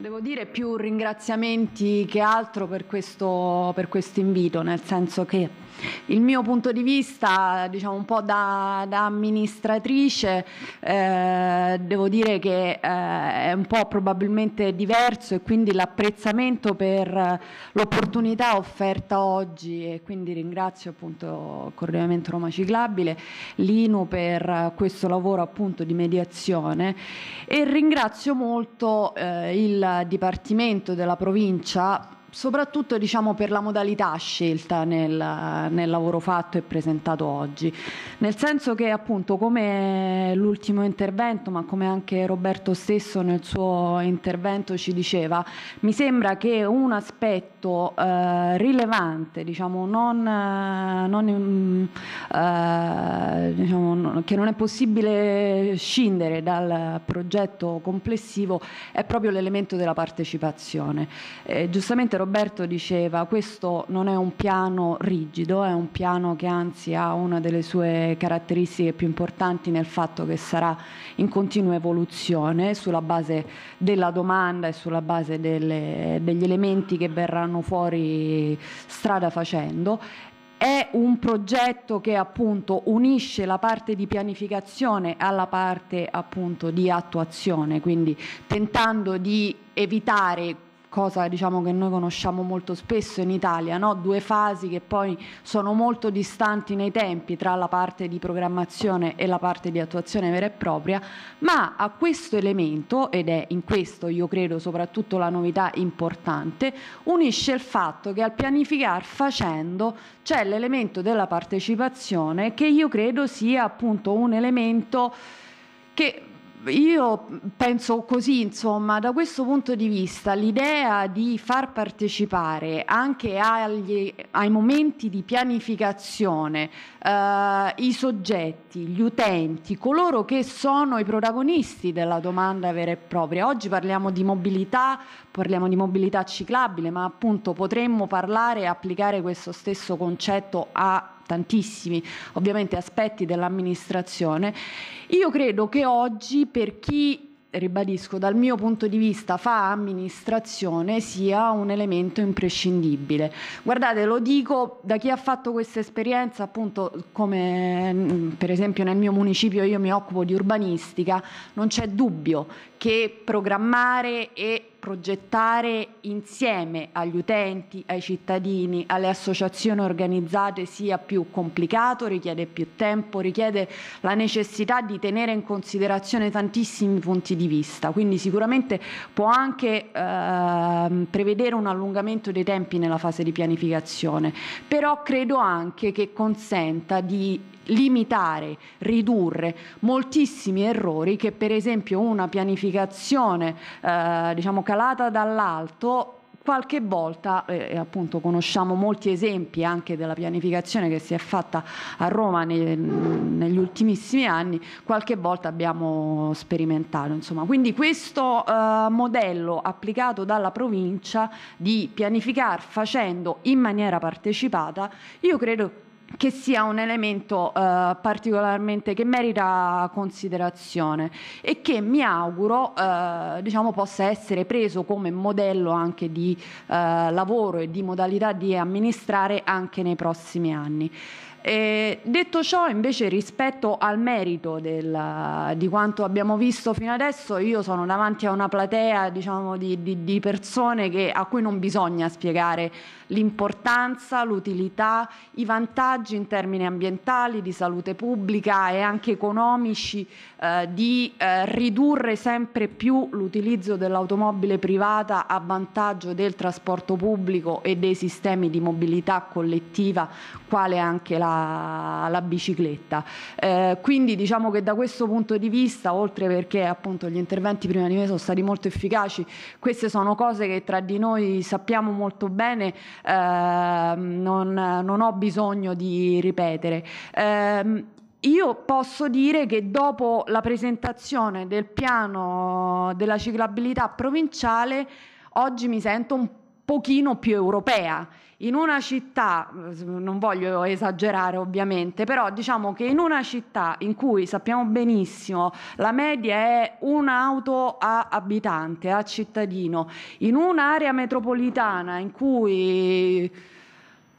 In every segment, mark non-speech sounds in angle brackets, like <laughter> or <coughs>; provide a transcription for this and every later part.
Devo dire più ringraziamenti che altro per questo, per questo invito, nel senso che il mio punto di vista, diciamo un po' da, da amministratrice, eh, devo dire che eh, è un po' probabilmente diverso e quindi l'apprezzamento per eh, l'opportunità offerta oggi e quindi ringrazio appunto il Coordinamento Roma Ciclabile, l'INU per eh, questo lavoro appunto di mediazione e ringrazio molto eh, il Dipartimento della provincia soprattutto diciamo, per la modalità scelta nel, nel, lavoro fatto e presentato oggi, nel senso che appunto come l'ultimo intervento, ma come anche Roberto stesso nel suo intervento ci diceva, mi sembra che un aspetto eh, rilevante, diciamo, non, eh, non, eh, diciamo, che non è possibile scindere dal progetto complessivo, è proprio l'elemento della partecipazione. Eh, giustamente Roberto diceva questo non è un piano rigido, è un piano che anzi ha una delle sue caratteristiche più importanti nel fatto che sarà in continua evoluzione sulla base della domanda e sulla base delle, degli elementi che verranno fuori strada facendo è un progetto che appunto unisce la parte di pianificazione alla parte appunto di attuazione, quindi tentando di evitare cosa diciamo, che noi conosciamo molto spesso in Italia, no? due fasi che poi sono molto distanti nei tempi tra la parte di programmazione e la parte di attuazione vera e propria, ma a questo elemento, ed è in questo io credo soprattutto la novità importante, unisce il fatto che al pianificare facendo c'è l'elemento della partecipazione che io credo sia appunto un elemento che io penso così, insomma, da questo punto di vista l'idea di far partecipare anche agli, ai momenti di pianificazione eh, i soggetti, gli utenti, coloro che sono i protagonisti della domanda vera e propria. Oggi parliamo di mobilità, parliamo di mobilità ciclabile, ma appunto potremmo parlare e applicare questo stesso concetto a tantissimi ovviamente aspetti dell'amministrazione, io credo che oggi per chi ribadisco, dal mio punto di vista fa amministrazione sia un elemento imprescindibile. Guardate, lo dico da chi ha fatto questa esperienza, appunto come mm, per esempio nel mio municipio io mi occupo di urbanistica, non c'è dubbio che programmare e progettare insieme agli utenti, ai cittadini, alle associazioni organizzate sia più complicato, richiede più tempo, richiede la necessità di tenere in considerazione tantissimi punti di vista, quindi sicuramente può anche eh, prevedere un allungamento dei tempi nella fase di pianificazione, però credo anche che consenta di limitare, ridurre moltissimi errori che per esempio una pianificazione eh, diciamo calata dall'alto qualche volta, eh, appunto conosciamo molti esempi anche della pianificazione che si è fatta a Roma nei, negli ultimissimi anni, qualche volta abbiamo sperimentato. Insomma. Quindi questo eh, modello applicato dalla provincia di pianificare facendo in maniera partecipata, io credo che sia un elemento eh, particolarmente che merita considerazione e che mi auguro eh, diciamo, possa essere preso come modello anche di eh, lavoro e di modalità di amministrare anche nei prossimi anni. E detto ciò, invece, rispetto al merito del, di quanto abbiamo visto fino adesso, io sono davanti a una platea diciamo, di, di, di, persone che, a cui non bisogna spiegare l'importanza, l'utilità, i vantaggi in termini ambientali, di salute pubblica e anche economici eh, di eh, ridurre sempre più l'utilizzo dell'automobile privata a vantaggio del trasporto pubblico e dei sistemi di mobilità collettiva quale anche la, la bicicletta. Eh, quindi diciamo che da questo punto di vista, oltre perché appunto gli interventi prima di me sono stati molto efficaci, queste sono cose che tra di noi sappiamo molto bene, eh, non, non, ho bisogno di ripetere. Eh, io posso dire che dopo la presentazione del piano della ciclabilità provinciale oggi mi sento un pochino più europea. In una città, non voglio esagerare ovviamente, però diciamo che in una città in cui sappiamo benissimo la media è un'auto a abitante, a cittadino, in un'area metropolitana in cui...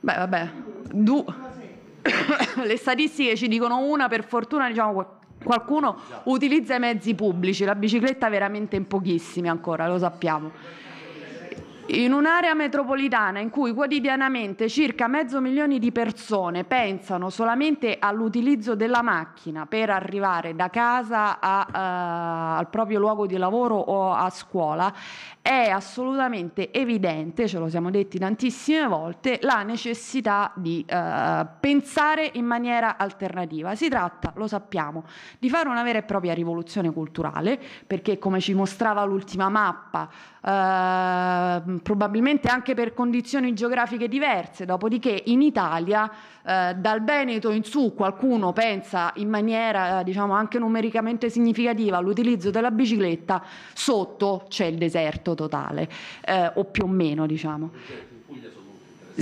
Beh, vabbè, du... <coughs> le statistiche ci dicono una, per fortuna diciamo qualcuno utilizza i mezzi pubblici, la bicicletta veramente in pochissimi ancora, lo sappiamo. In un'area metropolitana in cui quotidianamente circa mezzo milione di persone pensano solamente all'utilizzo della macchina per arrivare da casa a, uh, al proprio luogo di lavoro o a scuola, è assolutamente evidente, ce lo siamo detti tantissime volte, la necessità di uh, pensare in maniera alternativa. Si tratta, lo sappiamo, di fare una vera e propria rivoluzione culturale, perché come ci mostrava l'ultima mappa, uh, Ehm, probabilmente anche per condizioni geografiche diverse, dopodiché in Italia eh, dal Veneto in su qualcuno pensa in maniera eh, diciamo anche numericamente significativa all'utilizzo della bicicletta, sotto c'è il deserto totale eh, o più o meno diciamo.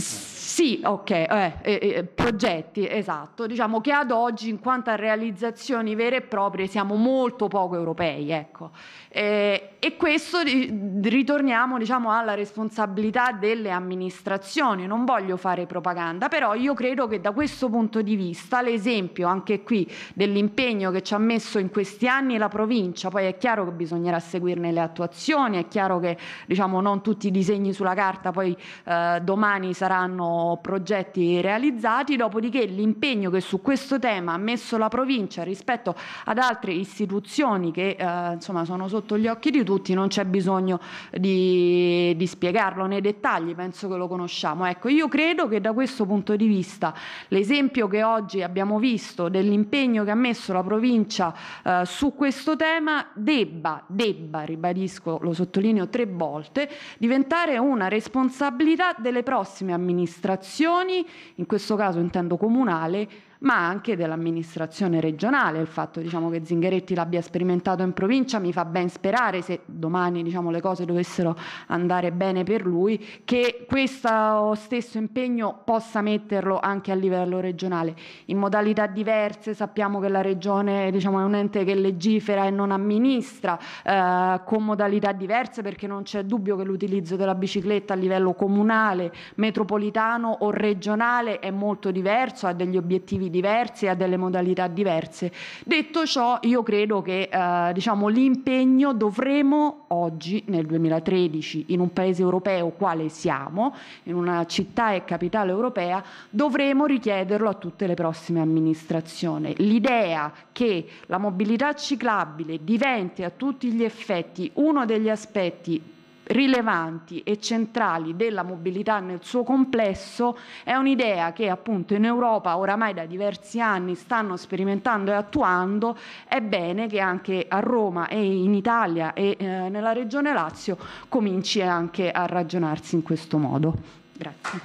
Sì, ok, eh, eh, eh, progetti, esatto. Diciamo che ad oggi, in quanto a realizzazioni vere e proprie, siamo molto poco europei, ecco. eh, e questo ritorniamo, diciamo, alla responsabilità delle amministrazioni. Non voglio fare propaganda, però io credo che da questo punto di vista l'esempio, anche qui, dell'impegno che ci ha messo in questi anni la provincia, poi è chiaro che bisognerà seguirne le attuazioni, è chiaro che, diciamo, non tutti i disegni sulla carta poi eh, domani saranno saranno progetti realizzati, dopodiché l'impegno che su questo tema ha messo la provincia rispetto ad altre istituzioni che eh, insomma, sono sotto gli occhi di tutti, non c'è bisogno di, di spiegarlo nei dettagli, penso che lo conosciamo. Ecco, io credo che da questo punto di vista l'esempio che oggi abbiamo visto dell'impegno che ha messo la provincia eh, su questo tema debba, debba, ribadisco, lo sottolineo tre volte, diventare una responsabilità delle prossime amministrazioni, in questo caso intendo comunale, ma anche dell'amministrazione regionale. Il fatto diciamo, che Zingaretti l'abbia sperimentato in provincia mi fa ben sperare, se domani diciamo, le cose dovessero andare bene per lui, che questo stesso impegno possa metterlo anche a livello regionale. In modalità diverse sappiamo che la regione diciamo, è un ente che legifera e non amministra, eh, con modalità diverse perché non c'è dubbio che l'utilizzo della bicicletta a livello comunale, metropolitano o regionale è molto diverso, ha degli obiettivi diversi, a delle modalità diverse. Detto ciò, io credo che eh, diciamo, l'impegno dovremo oggi, nel 2013, in un paese europeo quale siamo, in una città e capitale europea, dovremo richiederlo a tutte le prossime amministrazioni. L'idea che la mobilità ciclabile diventi a tutti gli effetti uno degli aspetti rilevanti e centrali della mobilità nel suo complesso è un'idea che appunto in Europa oramai da diversi anni stanno sperimentando e attuando, è bene che anche a Roma e in Italia e eh, nella regione Lazio cominci anche a ragionarsi in questo modo. Grazie.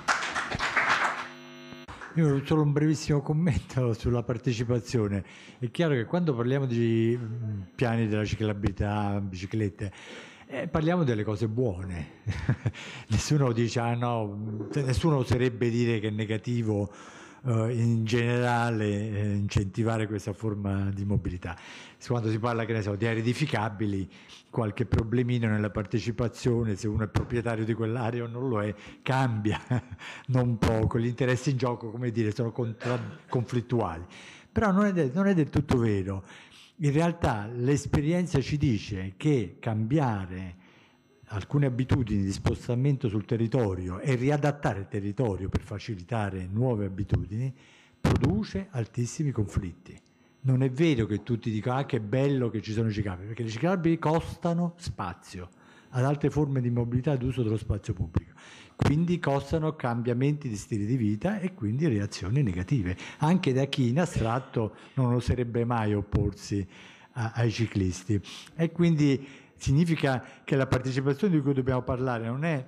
Io ho solo un brevissimo commento <laughs> sulla partecipazione. È chiaro che quando parliamo di mm, piani della ciclabilità, biciclette, eh, parliamo delle cose buone. <laughs> nessuno dice, ah no, cioè, nessuno oserebbe dire che è negativo eh, in generale eh, incentivare questa forma di mobilità. Quando si parla, che ne so, di aree edificabili, qualche problemino nella partecipazione, se uno è proprietario di quell'area o non lo è, cambia <laughs> non poco. Gli interessi in gioco, come dire, sono contra- conflittuali. Però non è, del, non è del tutto vero in realtà l'esperienza ci dice che cambiare alcune abitudini di spostamento sul territorio e riadattare il territorio per facilitare nuove abitudini produce altissimi conflitti. Non è vero che tutti dicano ah, che è bello che ci sono i ciclabili, perché i ciclabili costano spazio ad altre forme di mobilità e d'uso dello spazio pubblico quindi costano cambiamenti di stile di vita e quindi reazioni negative, anche da chi in astratto non oserebbe mai opporsi a, ai ciclisti. E quindi significa che la partecipazione di cui dobbiamo parlare non è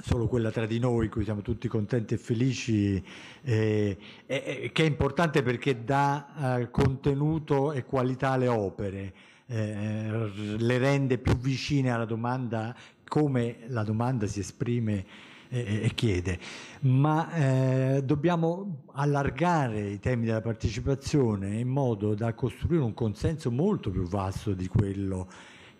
solo quella tra di noi, cui siamo tutti contenti e felici, eh, eh, eh che è importante perché dà eh, contenuto e qualità alle opere. Eh, eh le rende più vicine alla domanda come la domanda si esprime e, eh, eh, e chiede, ma eh, dobbiamo allargare i temi della partecipazione in modo da costruire un consenso molto più vasto di quello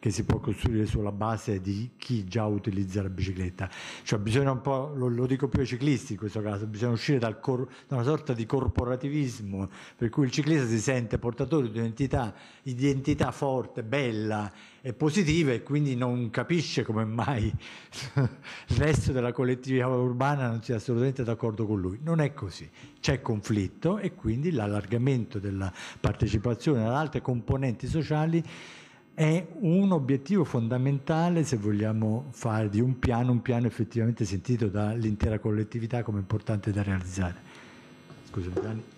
che si può costruire sulla base di chi già utilizza la bicicletta. Cioè bisogna un po', lo, lo dico più ai ciclisti in questo caso, bisogna uscire dal cor, da una sorta di corporativismo per cui il ciclista si sente portatore di un'identità identità forte, bella e positiva e quindi non capisce come mai <laughs> il resto della collettività urbana non sia assolutamente d'accordo con lui. Non è così, c'è conflitto e quindi l'allargamento della partecipazione ad altre componenti sociali è un obiettivo fondamentale se vogliamo fare di un piano un piano effettivamente sentito dall'intera collettività come importante da realizzare. Scusami Dani.